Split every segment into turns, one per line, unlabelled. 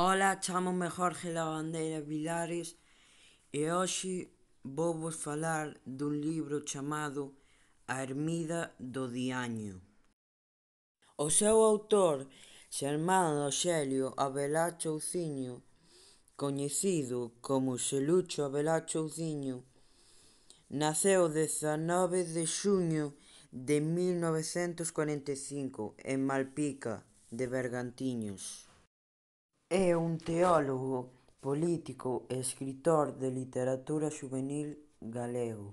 Ola, me Jorge Lavandeira Vilares e hoxe vou vos falar dun libro chamado A Ermida do Diaño. O seu autor, Xermán Oxelio Abelá Chouciño, coñecido como Xelucho Abelá Chouciño, naceu 19 de xuño de 1945 en Malpica de Bergantiños. É un teólogo, político e escritor de literatura xuvenil galego.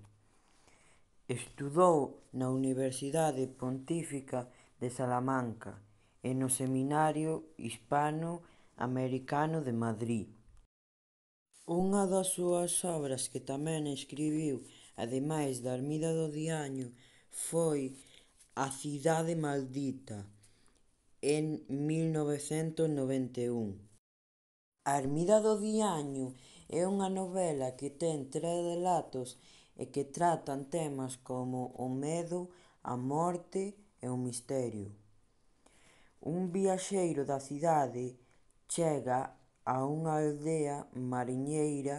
Estudou na Universidade Pontífica de Salamanca e no Seminario Hispano-Americano de Madrid. Unha das súas obras que tamén escribiu ademais da Armida do Diaño foi A cidade maldita en 1991. A Armida do Diaño é unha novela que ten tres relatos e que tratan temas como o medo, a morte e o misterio. Un viaxeiro da cidade chega a unha aldea mariñeira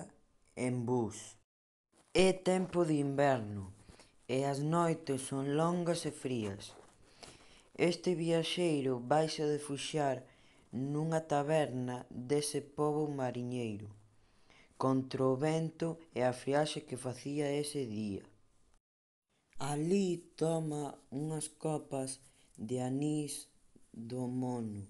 en bus. É tempo de inverno e as noites son longas e frías. Este viaxeiro vaise a nunha taberna dese pobo mariñeiro, contra o vento e a friaxe que facía ese día. Alí toma unhas copas de anís do mono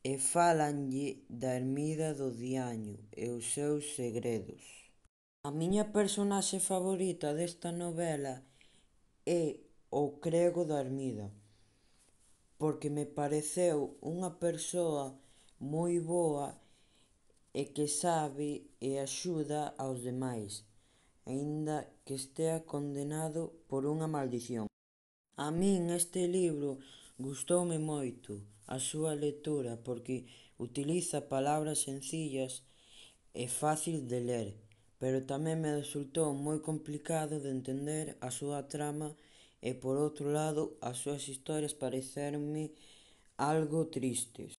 e falanlle da ermida do Diaño e os seus segredos. A miña personaxe favorita desta novela é o crego da ermida porque me pareceu unha persoa moi boa e que sabe e axuda aos demais, aínda que estea condenado por unha maldición. A min este libro gustoume moito a súa lectura porque utiliza palabras sencillas e fácil de ler, pero tamén me resultou moi complicado de entender a súa trama e por outro lado as súas historias parecerme algo tristes.